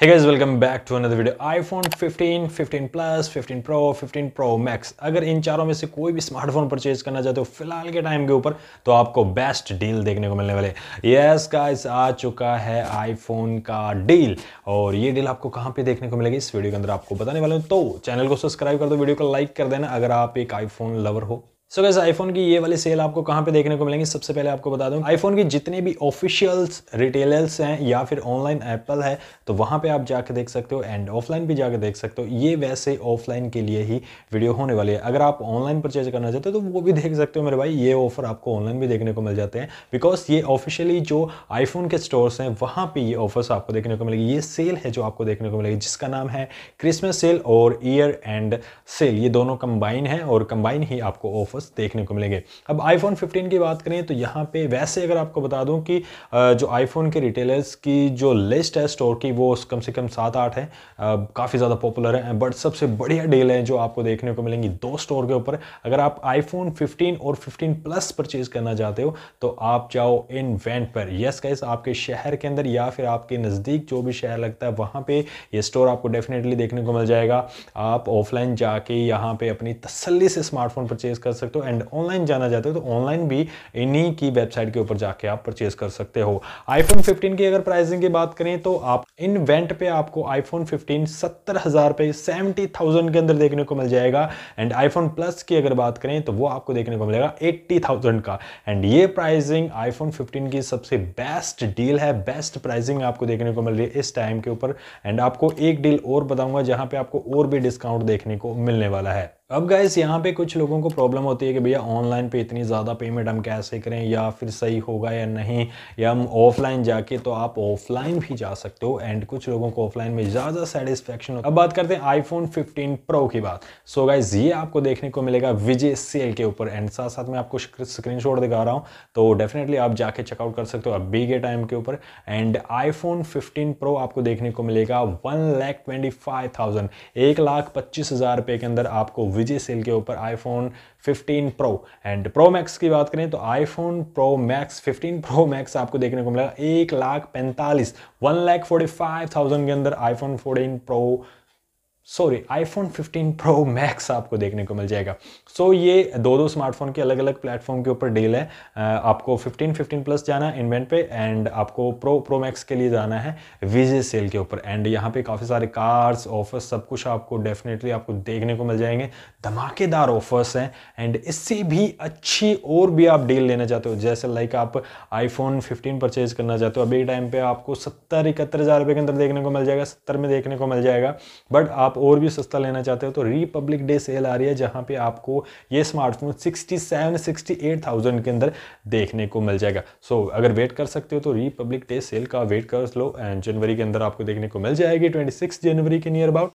Hey guys, welcome back to another video. iPhone 15, 15 Plus, 15 Pro, 15 Pro Max अगर इन चारों में से कोई भी स्मार्टफोन परचेज करना चाहते हो फिलहाल के टाइम के ऊपर तो आपको बेस्ट डील देखने को मिलने वाले यस गाइस आ चुका है आईफोन का डील और ये डील आपको कहाँ पे देखने को मिलेगी इस वीडियो के अंदर आपको बताने वाले हैं तो चैनल को सब्सक्राइब कर दो वीडियो को लाइक कर देना अगर आप एक आईफोन लवर हो सो गैस आईफोन की ये वाली सेल आपको कहाँ पे देखने को मिलेंगी सबसे पहले आपको बता दूँ आईफोन की जितने भी ऑफिशियल्स रिटेलर्स हैं या फिर ऑनलाइन एप्पल है तो वहाँ पे आप जाके देख सकते हो एंड ऑफलाइन भी जाके देख सकते हो ये वैसे ऑफलाइन के लिए ही वीडियो होने वाली है अगर आप ऑनलाइन परचेज करना चाहते हो तो वो भी देख सकते हो मेरे भाई ये ऑफर आपको ऑनलाइन भी देखने को मिल जाते हैं बिकॉज ये ऑफिशियली जो आईफोन के स्टोर्स हैं वहाँ पर ये ऑफर्स आपको देखने को मिलेगी ये सेल है जो आपको देखने को मिलेगी जिसका नाम है क्रिसमस सेल और ईयर एंड सेल ये दोनों कंबाइन है और कंबाइन ही आपको ऑफर ऑफर्स देखने को मिलेंगे अब आईफोन 15 की बात करें तो यहाँ पे वैसे अगर आपको बता दूँ कि जो आईफोन के रिटेलर्स की जो लिस्ट है स्टोर की वो कम से कम सात आठ हैं काफ़ी ज़्यादा पॉपुलर हैं बट सबसे बढ़िया डील है जो आपको देखने को मिलेंगी दो स्टोर के ऊपर अगर आप आईफोन फिफ्टीन और फिफ्टीन प्लस परचेज करना चाहते हो तो आप जाओ इन वेंट पर यस कैस आपके शहर के अंदर या फिर आपके नज़दीक जो भी शहर लगता है वहाँ पे ये स्टोर आपको डेफिनेटली देखने को मिल जाएगा आप ऑफलाइन जाके यहाँ पे अपनी तसल्ली से स्मार्टफोन परचेज कर सकते सकते हो एंड ऑनलाइन जाना चाहते हो तो ऑनलाइन भी इन्हीं की वेबसाइट के ऊपर जाके आप परचेज कर सकते हो आईफोन 15 की अगर प्राइसिंग की बात करें तो आप इन वेंट पे आपको आईफोन 15 सत्तर हज़ार पे सेवेंटी थाउजेंड के अंदर देखने को मिल जाएगा एंड आईफोन प्लस की अगर बात करें तो वो आपको देखने को मिलेगा एट्टी थाउजेंड का एंड ये प्राइसिंग आईफोन फिफ्टीन की सबसे बेस्ट डील है बेस्ट प्राइसिंग आपको देखने को मिल रही है इस टाइम के ऊपर एंड आपको एक डील और बताऊंगा जहां पे आपको और भी डिस्काउंट देखने को मिलने वाला है अब गैस यहाँ पे कुछ लोगों को प्रॉब्लम होती है कि भैया ऑनलाइन पे इतनी ज़्यादा पेमेंट हम कैसे करें या फिर सही होगा या नहीं या हम ऑफलाइन जाके तो आप ऑफलाइन भी जा सकते हो एंड कुछ लोगों को ऑफलाइन में ज़्यादा सेटिस्फेक्शन हो अब बात करते हैं आईफोन 15 प्रो की बात सो so गाइज ये आपको देखने को मिलेगा विजय सेल के ऊपर एंड साथ साथ मैं आपको स्क्रीन दिखा रहा हूँ तो डेफिनेटली आप जाके चेकआउट कर सकते हो अभी के टाइम के ऊपर एंड फोन फिफ्टीन प्रो आपको देखने को मिलेगा one lakh twenty five thousand एक लाख पच्चीस हज़ार के अंदर आपको विजय सेल के ऊपर iPhone 15 pro and pro max की बात करें तो iPhone pro max 15 pro max आपको देखने को मिलेगा एक लाख पैंतालीस one lakh forty five thousand के अंदर iPhone fourteen pro sorry iPhone 15 pro max आपको देखने को मिल जाएगा सो so, ये दो दो स्मार्टफोन के अलग अलग प्लेटफॉर्म के ऊपर डील है आपको 15 15 प्लस जाना इन्वेंट पे एंड आपको प्रो प्रो मैक्स के लिए जाना है विजे सेल के ऊपर एंड यहाँ पे काफ़ी सारे कार्स ऑफर्स सब कुछ आपको डेफिनेटली आपको देखने को मिल जाएंगे धमाकेदार ऑफर्स हैं एंड इससे भी अच्छी और भी आप डील लेना चाहते हो जैसे लाइक आप आईफोन फिफ्टीन परचेज करना चाहते हो अभी टाइम पर आपको सत्तर इकहत्तर हज़ार के अंदर देखने को मिल जाएगा सत्तर में देखने को मिल जाएगा बट आप और भी सस्ता लेना चाहते हो तो रिपब्लिक डे सेल आ रही है जहां पे आपको ये स्मार्टफोन 67 68,000 के अंदर देखने को मिल जाएगा सो so, अगर वेट कर सकते हो तो रिपब्लिक डे सेल का वेट कर लो एंड जनवरी के अंदर आपको देखने को मिल जाएगी ट्वेंटी जनवरी के नियर अबाउट